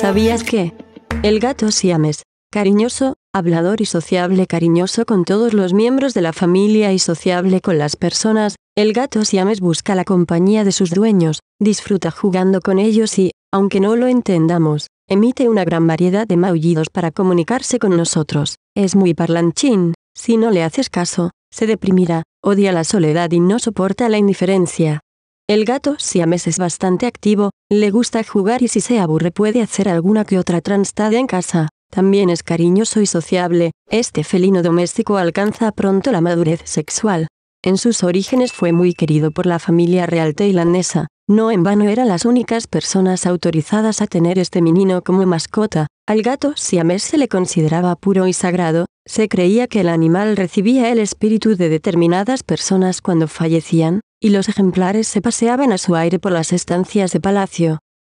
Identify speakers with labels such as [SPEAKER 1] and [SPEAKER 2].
[SPEAKER 1] ¿Sabías que? El gato siames, cariñoso, hablador y sociable cariñoso con todos los miembros de la familia y sociable con las personas, el gato siames busca la compañía de sus dueños, disfruta jugando con ellos y, aunque no lo entendamos, emite una gran variedad de maullidos para comunicarse con nosotros. Es muy parlanchín, si no le haces caso, se deprimirá, odia la soledad y no soporta la indiferencia. El gato si Mes es bastante activo, le gusta jugar y si se aburre puede hacer alguna que otra transtada en casa. También es cariñoso y sociable, este felino doméstico alcanza pronto la madurez sexual. En sus orígenes fue muy querido por la familia real tailandesa, no en vano eran las únicas personas autorizadas a tener este menino como mascota, al gato mes se le consideraba puro y sagrado, se creía que el animal recibía el espíritu de determinadas personas cuando fallecían, y los ejemplares se paseaban a su aire por las estancias de palacio,